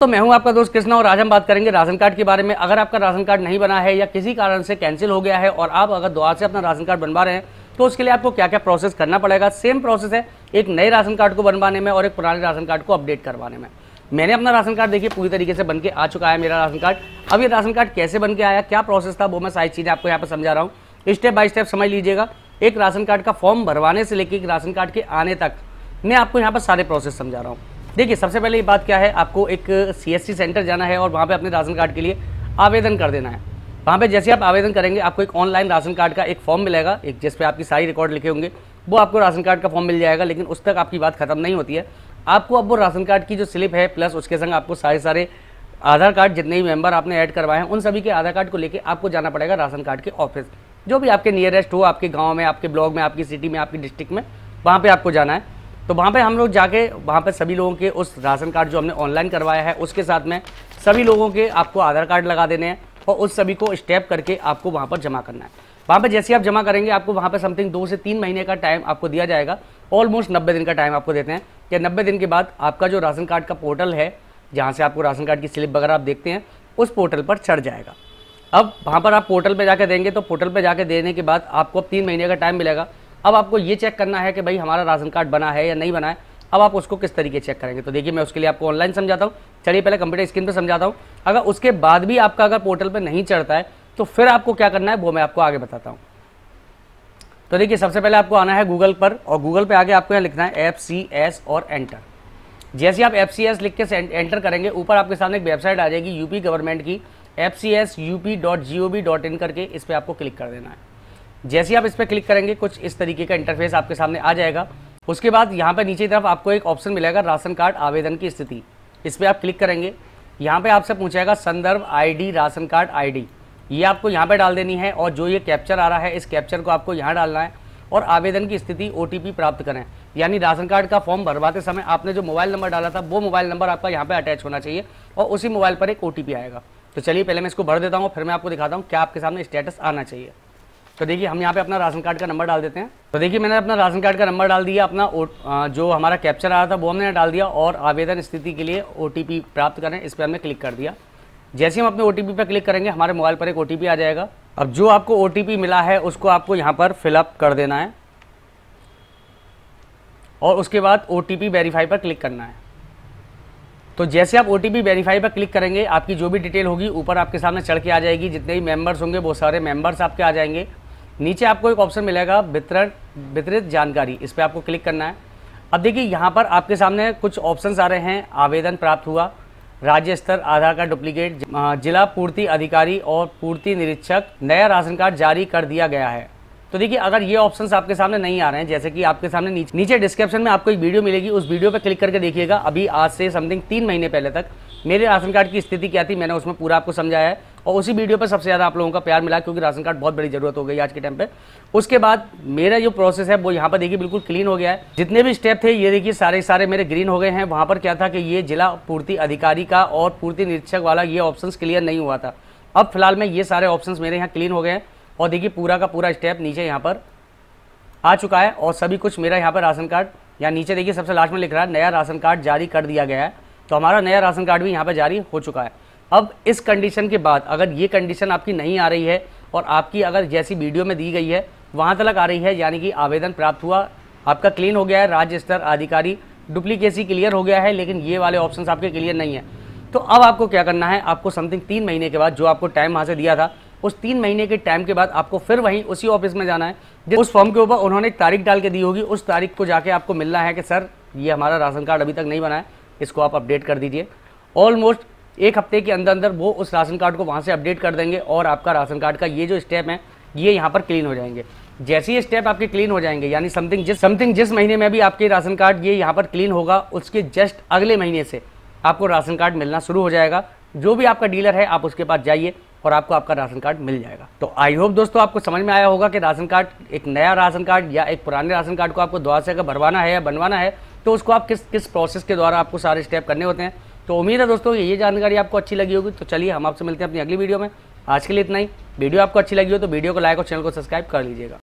तो मैं हूं आपका दोस्त कृष्णा और आज हम बात करेंगे राशन कार्ड के बारे में अगर आपका राशन कार्ड नहीं बना है या किसी कारण से कैंसिल हो गया है और आप अगर दो से अपना राशन कार्ड बनवा रहे हैं तो उसके लिए आपको क्या क्या प्रोसेस करना पड़ेगा सेम प्रोसेस है एक नए राशन कार्ड को बनवाने में और एक पुराने राशन कार्ड को अपडेट करवाने में मैंने अपना राशन कार्ड देखिए पूरी तरीके से बन के आ चुका है मेरा राशन कार्ड अब ये राशन कार्ड कैसे बन के आया क्या प्रोसेस था वो मैं सारी चीज़ें आपको यहाँ पर समझा रहा हूँ स्टेप बाय स्टेप समझ लीजिएगा एक राशन कार्ड का फॉर्म भरवाने से लेकर एक राशन कार्ड के आने तक मैं आपको यहाँ पर सारे प्रोसेस समझा रहा हूँ देखिए सबसे पहले ये बात क्या है आपको एक सीएससी सेंटर जाना है और वहाँ पर अपने राशन कार्ड के लिए आवेदन कर देना है वहाँ पे जैसे आप आवेदन करेंगे आपको एक ऑनलाइन राशन कार्ड का एक फॉर्म मिलेगा एक जिस पर आपकी सारी रिकॉर्ड लिखे होंगे वो आपको राशन कार्ड का फॉर्म मिल जाएगा लेकिन उस तक आपकी बात खत्म नहीं होती है आपको अब वो राशन कार्ड की जो स्लिप है प्लस उसके संग आपको सारे सारे आधार कार्ड जितने भी मेंबर आपने ऐड करवाए हैं उन सभी के आधार कार्ड को लेकर आपको जाना पड़ेगा राशन कार्ड के ऑफिस जो भी आपके नियरेस्ट हो आपके गाँव में आपके ब्लॉक में आपकी सिटी में आपकी डिस्ट्रिक्ट में वहाँ पर आपको जाना है तो वहाँ पे हम लोग जाके वहाँ पे सभी लोगों के उस राशन कार्ड जो हमने ऑनलाइन करवाया है उसके साथ में सभी लोगों के आपको आधार कार्ड लगा देने हैं और उस सभी को स्टेप करके आपको वहाँ पर जमा करना है वहाँ पर जैसे आप जमा करेंगे आपको वहाँ पर समथिंग दो से तीन महीने का टाइम आपको दिया जाएगा ऑलमोस्ट नब्बे दिन का टाइम आपको देते हैं या नब्बे दिन के बाद आपका जो राशन कार्ड का पोर्टल है जहाँ से आपको राशन कार्ड की स्लिप वगैरह आप देखते हैं उस पोर्टल पर चढ़ जाएगा अब वहाँ पर आप पोर्टल पर जाकर देंगे तो पोर्टल पर जाकर देने के बाद आपको अब तीन महीने का टाइम मिलेगा अब आपको ये चेक करना है कि भाई हमारा राशन कार्ड बना है या नहीं बना है अब आप उसको किस तरीके चेक करेंगे तो देखिए मैं उसके लिए आपको ऑनलाइन समझाता हूँ चलिए पहले कंप्यूटर स्क्रीन पर समझाता हूँ अगर उसके बाद भी आपका अगर पोर्टल पर नहीं चढ़ता है तो फिर आपको क्या करना है वो मैं आपको आगे बताता हूँ तो देखिए सबसे पहले आपको आना है गूगल पर और गूगल पे आगे आपको यहाँ लिखना है एफ सी एस और एंटर जैसे आप एफ सी एस लिख के एंटर करेंगे ऊपर आपके सामने एक वेबसाइट आ जाएगी यूपी गवर्नमेंट की F C S U P dot G O V dot in करके इस पर आपको क्लिक कर देना है जैसे ही आप इस पर क्लिक करेंगे कुछ इस तरीके का इंटरफेस आपके सामने आ जाएगा उसके बाद यहाँ पर नीचे की तरफ आपको एक ऑप्शन मिलेगा राशन कार्ड आवेदन की स्थिति इस पर आप क्लिक करेंगे यहाँ पर आपसे पूछेगा संदर्भ आई राशन कार्ड आई ये आपको यहाँ पर डाल देनी है और जो ये कैप्चर आ रहा है इस कैप्चर को आपको यहाँ डालना है और आवेदन की स्थिति ओ प्राप्त करें यानी राशन कार्ड का फॉर्म भरवाते समय आपने जो मोबाइल नंबर डाला था वो मोबाइल नंबर आपका यहाँ पर अटैच होना चाहिए और उसी मोबाइल पर एक ओ आएगा तो चलिए पहले मैं इसको भर देता हूँ फिर मैं आपको दिखाता हूँ क्या आपके सामने स्टेटस आना चाहिए तो देखिए हम यहाँ पे अपना राशन कार्ड का नंबर डाल देते हैं तो देखिए मैंने अपना राशन कार्ड का नंबर डाल दिया अपना ओ, जो हमारा कैप्चर आया था वो हमने डाल दिया और आवेदन स्थिति के लिए ओ प्राप्त करें इस पर हमने क्लिक कर दिया जैसे हम अपने ओ पर क्लिक करेंगे हमारे मोबाइल पर एक ओ आ जाएगा अब जो आपको ओ मिला है उसको आपको यहाँ पर फिलअप कर देना है और उसके बाद ओ टी वेरीफाई पर क्लिक करना है तो जैसे आप ओ टी वेरीफाई पर क्लिक करेंगे आपकी जो भी डिटेल होगी ऊपर आपके सामने चढ़ के आ जाएगी जितने भी मेंबर्स होंगे वो सारे मेंबर्स आपके आ जाएंगे नीचे आपको एक ऑप्शन मिलेगा वितरण वितरित जानकारी इस पर आपको क्लिक करना है अब देखिए यहाँ पर आपके सामने कुछ ऑप्शन आ रहे हैं आवेदन प्राप्त हुआ राज्य स्तर आधार कार्ड डुप्लीकेट जिला पूर्ति अधिकारी और पूर्ति निरीक्षक नया राशन कार्ड जारी कर दिया गया है तो देखिए अगर ये ऑप्शंस आपके सामने नहीं आ रहे हैं जैसे कि आपके सामने नीचे नीचे डिस्क्रिप्शन में आपको एक वीडियो मिलेगी उस वीडियो पर क्लिक करके देखिएगा अभी आज से समथिंग तीन महीने पहले तक मेरे राशन कार्ड की स्थिति क्या थी मैंने उसमें पूरा आपको समझाया है और उसी वीडियो पर सबसे ज़्यादा आप लोगों का प्यार मिला क्योंकि राशन कार्ड बहुत बड़ी ज़रूरत हो गई आज के टाइम पे उसके बाद मेरा जो प्रोसेस है वो यहाँ पर देखिए बिल्कुल क्लीन हो गया है जितने भी स्टेप थे ये देखिए सारे सारे मेरे ग्रीन हो गए हैं वहाँ पर क्या था कि ये जिला पूर्ति अधिकारी का और पूर्ति निरीक्षक वाला ये ऑप्शन क्लियर नहीं हुआ था अब फिलहाल में ये सारे ऑप्शन मेरे यहाँ क्लीन हो गए हैं और देखिए पूरा का पूरा स्टेप नीचे यहाँ पर आ चुका है और सभी कुछ मेरा यहाँ पर राशन कार्ड या नीचे देखिए सबसे लास्ट में लिख रहा है नया राशन कार्ड जारी कर दिया गया है तो हमारा नया राशन कार्ड भी यहाँ पर जारी हो चुका है अब इस कंडीशन के बाद अगर ये कंडीशन आपकी नहीं आ रही है और आपकी अगर जैसी वीडियो में दी गई है वहाँ तक आ रही है यानी कि आवेदन प्राप्त हुआ आपका क्लीन हो गया है राज्य स्तर अधिकारी डुप्लीकेसी क्लियर हो गया है लेकिन ये वाले ऑप्शन आपके क्लियर नहीं है तो अब आपको क्या करना है आपको समथिंग तीन महीने के बाद जो आपको टाइम वहाँ से दिया था उस तीन महीने के टाइम के बाद आपको फिर वहीं उसी ऑफिस में जाना है उस फॉर्म के ऊपर उन्होंने एक तारीख डाल के दी होगी उस तारीख को जाके आपको मिलना है कि सर ये हमारा राशन कार्ड अभी तक नहीं बना है इसको आप अपडेट कर दीजिए ऑलमोस्ट एक हफ्ते के अंदर अंदर वो उस राशन कार्ड को वहाँ से अपडेट कर देंगे और आपका राशन कार्ड का ये जो स्टेप है ये यहाँ पर क्लीन हो जाएंगे जैसे ही स्टेप आपके क्लीन हो जाएंगे यानी समथिंग जिस समथिंग जिस महीने में भी आपके राशन कार्ड ये यहाँ पर क्लीन होगा उसके जस्ट अगले महीने से आपको राशन कार्ड मिलना शुरू हो जाएगा जो भी आपका डीलर है आप उसके पास जाइए और आपको आपका राशन कार्ड मिल जाएगा तो आई होप दोस्तों आपको समझ में आया होगा कि राशन कार्ड एक नया राशन कार्ड या एक पुराने राशन कार्ड को आपको दोबारा से अगर भरवाना है या बनवाना है तो उसको आप किस किस प्रोसेस के द्वारा आपको सारे स्टेप करने होते हैं तो उम्मीद है दोस्तों ये जानकारी आपको अच्छी लगी होगी तो चलिए हम आपसे मिलते हैं अपनी अगली वीडियो में आज के लिए इतना ही वीडियो आपको अच्छी लगी हो तो वीडियो को लाइक और चैनल को सब्सक्राइब कर लीजिएगा